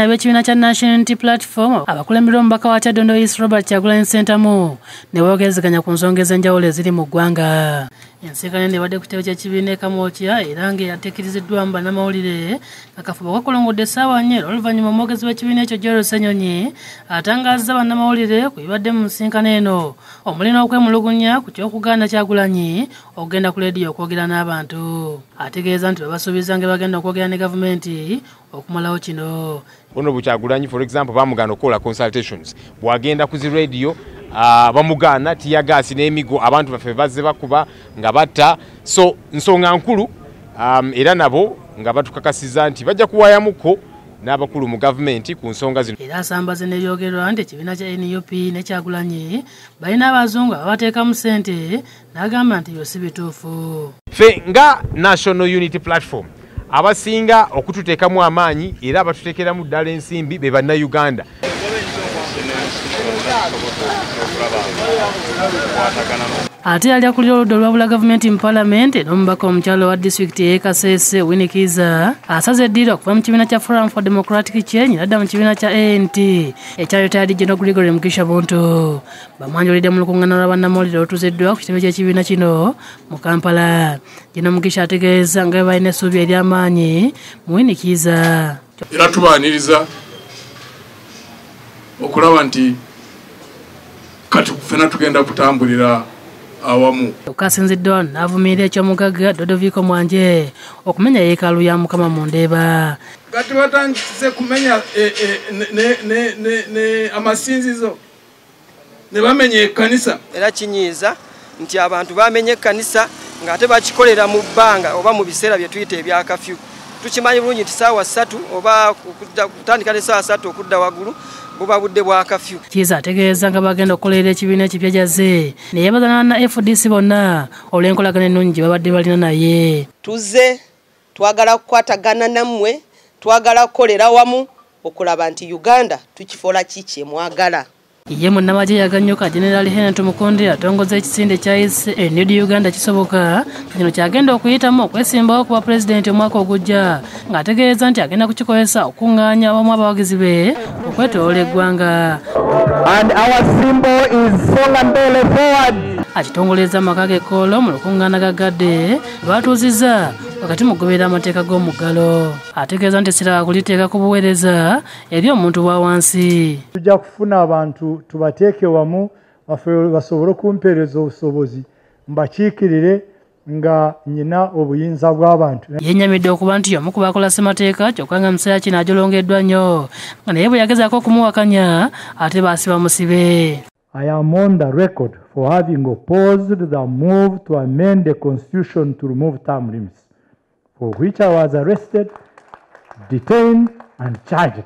ab'ekibiina kya national unity platform abakulembera omubaka wa kyaddondo east robert kyagulan centamu ne boogeziganya ku nsonga ez'enjawulo eziri mu ggwanga ensikana newadde ku kitebe kyekibiina ekamwokya era ngaeyatekiriziddwamu banamawulire akafuba kakulongodde essaawa nnyo era oluvannyuma omwogezi w'ekibiina ekyo gyerosenyonyi atangazza bannamawulire ku bibadde mu nsinkana eno omulina okwemulugunya ku kyokuganda kyagulanyi okugenda ku lediyo okwogera n'abantu ategeeza nti babasuubiza nga bagenda okwogera ne gavumenti okumalawo kino ono bukyagulanyi for example bamugana okukola consultations bwagenda ku zi rediyo Ah, bamugaana tiyagaasi n'emigo abantu baffe bazze bakuba nga batta so nsonga nkulu um, era nabo nga batukakasiza nti bajja kuwayamuko n'abakulu mu gavumenti ku nsonga zino era asambaze nebyogerwa nti ekibiina kya nup nekyagulanyi balina abazungu ababateekamu sente n'agamba nti byo si bituufu ffe nga national unity platform abasinga okututeekamu amaanyi era abatuteekeramu ddala ensimbi be bannauganda ate yali akulira oludda olwabula gavumenti mu palamenti n'omubaka omukyalo wa disitulikiti ye kasese winikiza asaze eddiira okuva mu kibiina kya forum for democratic change nadda mu kibiina kya ant ekyalo tayali jeno grigory mukisha bunto bamwanjulidde mu lukuŋŋana lw'abannamawulire otuzeddwa ku kitebe ky'ekibiina kino mu kampala jeno mukisha ategeeza nga bwe balina essuubi ery'amaanyi mu winikiza era tubaaniriza okulaba nti kati kufena tugenda kutambulira awamu okasinziddwa navumirira ekyomugagga dodoviko mwanje okumenya yeekaalu ya mukama mu ndeeba gati batandikize kumenya e, e, amasinzizo ne bamenya ekkanisa era kinyiiza nti abantu bamenya ekkanisa ngaate bakikolera mu bbanga oba mu biseera bye tuyita ebyakafyu tukimanyi bulungi nti saawa ssatu oba kutandika ne saawa ssatu okudda waggulu buba budde bwa kafyu kiiza ategeeza nga bagenda okukolera ekibiina ekipya jaze neyebagana na fdc bonna olw'enkolagana ennungi babadde balina naye tuzze twagala kukwatagana nammwe twagala kukolera wamu okulaba nti uganda tukifoola ki kyemwagala ye munnamagye yaganyuka generali henet mukundi atongoza ekisinde kyayise enid uganda kisoboka kino kyagenda okuyitamu okwesimbawo okuba pulezidenti omwaka ogujja ng'ategeeza nti agenda kukikozesa okukuŋŋaanya wamu abawagizi be okwetoola eggwanga akitongoleza amaka gekoolo mu lukuŋŋaana gaggadde batuuziza wakati mu goberera amateeka g'omuggalo ategeeza nti essira kuliteeka ku buweereza eri omuntu wa wansi tujja kufuna abantu tubateeke wamu basobole okumpeereza obusobozi mbakiikirire nga nyina obuyinza bw'abantu yennyamidde okuba nti omu ku bakola ssemateeka kyokka nga mu kino ajolongeddwa nnyo nga naye bwe yagezaako okumuwakanya ate baasiba musibe I am on the record for having opposed the move to amend the constitution to remove term limits, for which I was arrested, detained, and charged.